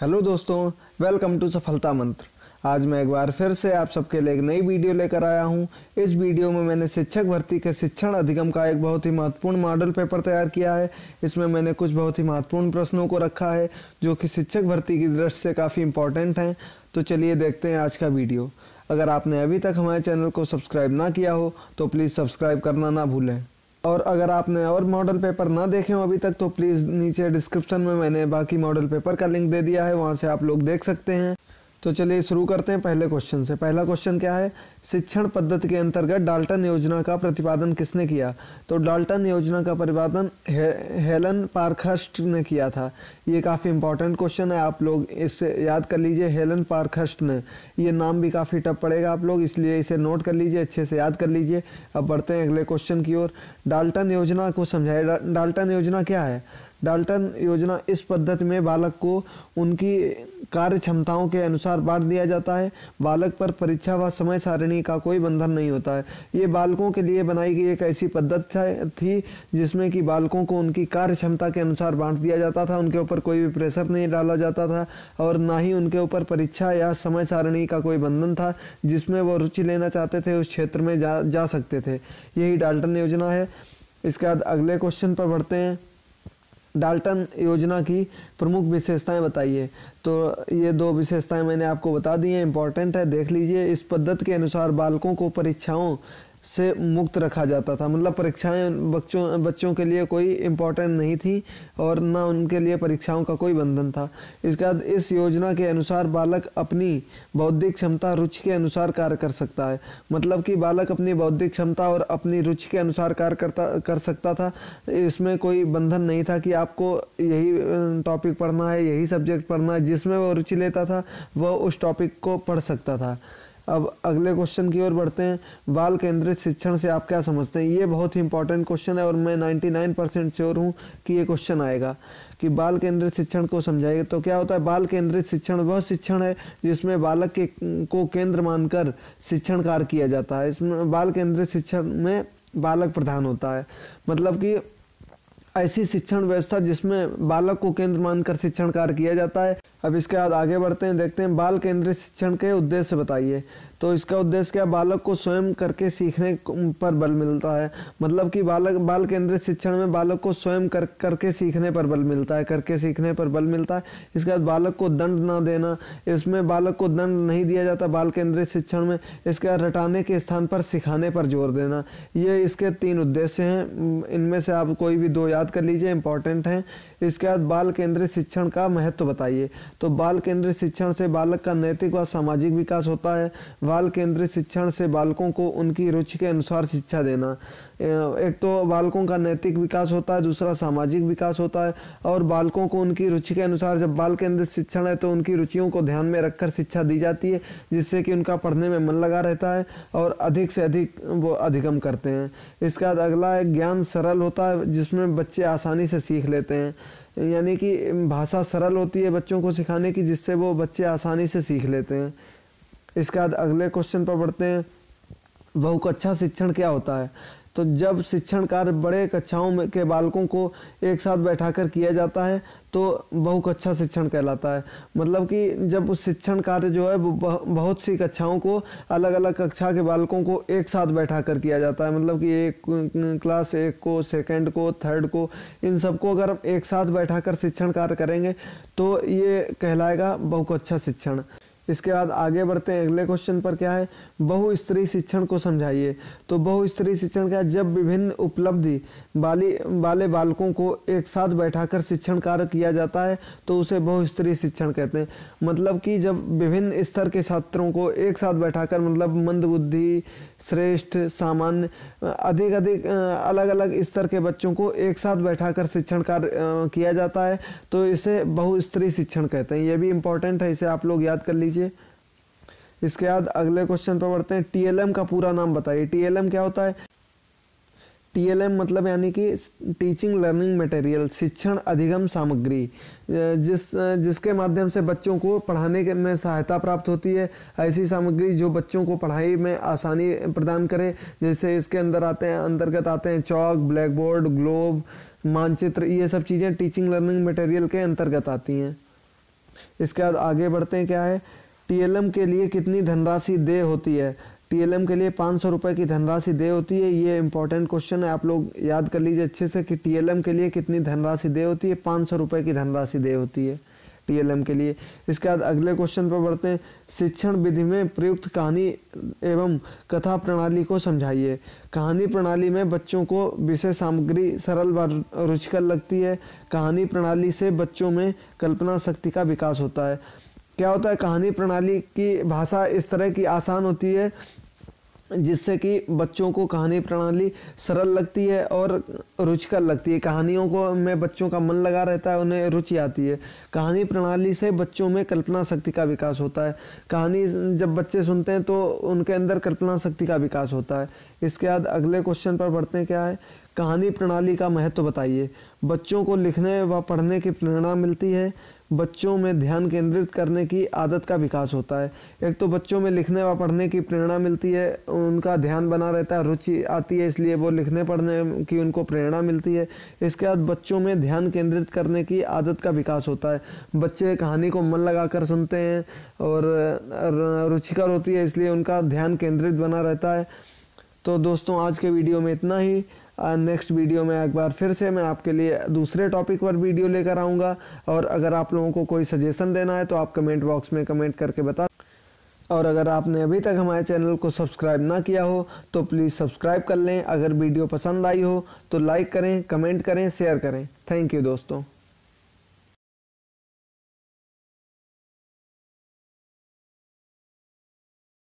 hello दोस्तों welcome to सफलता मंत्र आज मैं एक बार फिर से आप सबके लिए एक नई वीडियो लेकर आया हूं इस वीडियो में मैंने शिक्षक भर्ती के शिक्षण अधिगम का एक बहुत ही महत्वपूर्ण मॉडल पेपर तैयार किया है इसमें मैंने कुछ बहुत ही महत्वपूर्ण प्रश्नों को रखा है जो कि शिक्षक भर्ती की दृष्टि से काफ़ी इंपॉर्टेंट हैं तो चलिए देखते हैं आज का वीडियो अगर आपने अभी तक हमारे चैनल को सब्सक्राइब ना किया हो तो प्लीज़ सब्सक्राइब करना ना भूलें और अगर आपने और मॉडल पेपर ना देखे हो अभी तक तो प्लीज़ नीचे डिस्क्रिप्शन में मैंने बाकी मॉडल पेपर का लिंक दे दिया है वहाँ से आप लोग देख सकते हैं तो चलिए शुरू करते हैं पहले क्वेश्चन से पहला क्वेश्चन क्या है शिक्षण पद्धति के अंतर्गत डाल्टन योजना का प्रतिपादन किसने किया तो डाल्टन योजना का प्रतिपादन हे, हेलन पार्कहर्स्ट ने किया था ये काफ़ी इंपॉर्टेंट क्वेश्चन है आप लोग इसे याद कर लीजिए हेलन पार्कहर्स्ट ने ये नाम भी काफ़ी टफ पड़ेगा आप लोग इसलिए इसे नोट कर लीजिए अच्छे से याद कर लीजिए अब बढ़ते हैं अगले क्वेश्चन की ओर डाल्टन योजना को समझाया डाल्टन योजना क्या है डाल्टन योजना इस पद्धति में बालक को उनकी कार्य क्षमताओं के अनुसार बांट दिया जाता है बालक पर परीक्षा व समय सारिणी का कोई बंधन नहीं होता है ये बालकों के लिए बनाई गई एक ऐसी पद्धति थी जिसमें कि बालकों को उनकी कार्य क्षमता के अनुसार बांट दिया जाता था उनके ऊपर कोई भी प्रेशर नहीं डाला जाता था और ना ही उनके ऊपर परीक्षा या समय सारिणी का कोई बंधन था जिसमें वो रुचि लेना चाहते थे उस क्षेत्र में जा जा सकते थे यही डाल्टन योजना है इसके बाद अगले क्वेश्चन पर बढ़ते हैं डाल्टन योजना की प्रमुख विशेषताएं बताइए तो ये दो विशेषताएं मैंने आपको बता दी हैं इंपॉर्टेंट है देख लीजिए इस पद्धति के अनुसार बालकों को परीक्षाओं से मुक्त रखा जाता था मतलब परीक्षाएं बच्चों बच्चों के लिए कोई इम्पोर्टेंट नहीं थी और ना उनके लिए परीक्षाओं का कोई बंधन था इसके बाद इस योजना के अनुसार बालक अपनी बौद्धिक क्षमता रुचि के अनुसार कार्य कर सकता है मतलब कि बालक अपनी बौद्धिक क्षमता और अपनी रुचि के अनुसार कार्य करता कर सकता था इसमें कोई बंधन नहीं था कि आपको यही टॉपिक पढ़ना है यही सब्जेक्ट पढ़ना है जिसमें वो रुचि लेता था वह उस टॉपिक को पढ़ सकता था अब अगले क्वेश्चन की ओर बढ़ते हैं बाल केंद्रित शिक्षण से आप क्या समझते हैं ये बहुत ही इंपॉर्टेंट क्वेश्चन है और मैं 99 परसेंट श्योर हूँ कि ये क्वेश्चन आएगा कि बाल केंद्रित शिक्षण को समझाइए तो क्या होता है बाल केंद्रित शिक्षण वह शिक्षण है जिसमें बालक के को केंद्र मानकर शिक्षण कार्य किया जाता है इसमें बाल केंद्रित शिक्षण में बालक प्रधान होता है मतलब कि ऐसी शिक्षण व्यवस्था जिसमें बालक को केंद्र मानकर शिक्षण कार्य किया जाता है अब इसके बाद आगे बढ़ते हैं देखते हैं बाल केंद्रित शिक्षण के उद्देश्य बताइए तो इसका उद्देश्य क्या बालक को स्वयं करके सीखने पर बल मिलता है मतलब कि बालक बाल केंद्रित शिक्षण में बालक को स्वयं कर करके सीखने पर बल मिलता है करके सीखने पर बल मिलता है इसके बाद बालक को दंड ना देना इसमें बालक को दंड नहीं दिया जाता बाल केंद्रित शिक्षण में इसके बाद रटाने के स्थान पर सिखाने पर जोर देना ये इसके तीन उद्देश्य हैं इनमें से आप कोई भी दो याद कर लीजिए इंपॉर्टेंट हैं इसके बाद बाल केंद्रित शिक्षण का महत्व बताइए तो बाल केंद्रित शिक्षण से बालक का नैतिक व सामाजिक विकास होता है बाल केंद्रित शिक्षण से बालकों को उनकी रुचि के अनुसार शिक्षा देना एक तो बालकों का नैतिक विकास होता है दूसरा सामाजिक विकास होता है और बालकों को उनकी रुचि के अनुसार जब बाल केंद्रित शिक्षण है तो उनकी रुचियों को ध्यान में रखकर शिक्षा दी जाती है जिससे कि उनका पढ़ने में मन लगा रहता है और अधिक से अधिक वो अधिगम करते हैं इसके बाद अगला है ज्ञान सरल होता है जिसमें बच्चे आसानी से सीख लेते हैं यानी कि भाषा सरल होती है बच्चों को सिखाने की जिससे वो बच्चे आसानी से सीख लेते हैं इसके बाद अगले क्वेश्चन पर बढ़ते हैं बहु कक्षा शिक्षण क्या होता है तो जब शिक्षण कार्य बड़े कक्षाओं में के बालकों को एक साथ बैठाकर किया जाता है तो बहु कक्षा शिक्षण कहलाता है मतलब कि जब उस शिक्षण कार्य जो है वो बहुत सी कक्षाओं को अलग अलग कक्षा के बालकों को एक साथ बैठा कर किया जाता है मतलब कि एक क्लास एक को सेकंड को थर्ड को इन सबको अगर हम एक साथ बैठा कर शिक्षण कार्य करेंगे तो ये कहलाएगा बहुकक्षा शिक्षण इसके बाद आगे बढ़ते हैं अगले क्वेश्चन पर क्या है बहु स्त्री शिक्षण को समझाइए तो बहु स्त्री शिक्षण क्या जब विभिन्न उपलब्धि बाली वाले बालकों को एक साथ बैठाकर शिक्षण कार्य किया जाता है तो उसे बहु स्त्री शिक्षण कहते हैं मतलब कि जब विभिन्न स्तर के छात्रों को एक साथ बैठाकर मतलब मंदबुद्धि श्रेष्ठ सामान्य अधिक अधिक अलग अलग स्तर के बच्चों को एक साथ बैठाकर शिक्षण कार्य किया जाता है तो इसे बहु स्त्री शिक्षण कहते हैं ये भी इंपॉर्टेंट है इसे आप लोग याद कर लीजिए लीजिए इसके बाद अगले क्वेश्चन पर बढ़ते हैं टीएलएम का पूरा नाम बताइए टीएलएम क्या होता है टीएलएम मतलब यानी कि टीचिंग लर्निंग मटेरियल शिक्षण अधिगम सामग्री जिस जिसके माध्यम से बच्चों को पढ़ाने के में सहायता प्राप्त होती है ऐसी सामग्री जो बच्चों को पढ़ाई में आसानी प्रदान करे जैसे इसके अंदर आते हैं अंतर्गत आते हैं चौक ब्लैक बोर्ड ग्लोब मानचित्र ये सब चीज़ें टीचिंग लर्निंग मटेरियल के अंतर्गत आती हैं इसके बाद आगे बढ़ते हैं क्या है टीएलएम के लिए कितनी धनराशि दे होती है टीएलएम के लिए पाँच सौ रुपये की धनराशि दे होती है ये इंपॉर्टेंट क्वेश्चन है आप लोग याद कर लीजिए अच्छे से कि टीएलएम के लिए कितनी धनराशि दे होती है पाँच सौ रुपये की धनराशि दे होती है टीएलएम के लिए इसके बाद अगले क्वेश्चन पर बढ़ते हैं शिक्षण विधि में प्रयुक्त कहानी एवं कथा प्रणाली को समझाइए कहानी प्रणाली में बच्चों को विषय सामग्री सरल व रुचिकर लगती है कहानी प्रणाली से बच्चों में कल्पना शक्ति का विकास होता है क्या होता है कहानी प्रणाली की भाषा इस तरह की आसान होती है जिससे कि बच्चों को कहानी प्रणाली सरल लगती है और रुचिकर लगती है कहानियों को में बच्चों का मन लगा रहता है उन्हें रुचि आती है कहानी प्रणाली से बच्चों में कल्पना शक्ति का विकास होता है कहानी जब बच्चे सुनते हैं तो उनके अंदर कल्पना शक्ति का विकास होता है इसके बाद अगले क्वेश्चन पर बढ़ते हैं क्या है कहानी प्रणाली का महत्व बताइए बच्चों को लिखने व पढ़ने की प्रेरणा मिलती है बच्चों में ध्यान केंद्रित करने की आदत का विकास होता है एक तो बच्चों में लिखने व पढ़ने की प्रेरणा मिलती है उनका ध्यान बना रहता है रुचि आती है इसलिए वो लिखने पढ़ने की उनको प्रेरणा मिलती है इसके बाद बच्चों में ध्यान केंद्रित करने की आदत का विकास होता है बच्चे कहानी को मन लगा कर सुनते हैं और रुचिकर होती है इसलिए उनका ध्यान केंद्रित बना रहता है तो दोस्तों आज के वीडियो में इतना ही नेक्स्ट uh, वीडियो में एक बार फिर से मैं आपके लिए दूसरे टॉपिक पर वीडियो लेकर आऊँगा और अगर आप लोगों को कोई सजेशन देना है तो आप कमेंट बॉक्स में कमेंट करके बता और अगर आपने अभी तक हमारे चैनल को सब्सक्राइब ना किया हो तो प्लीज़ सब्सक्राइब कर लें अगर वीडियो पसंद आई हो तो लाइक करें कमेंट करें शेयर करें थैंक यू दोस्तों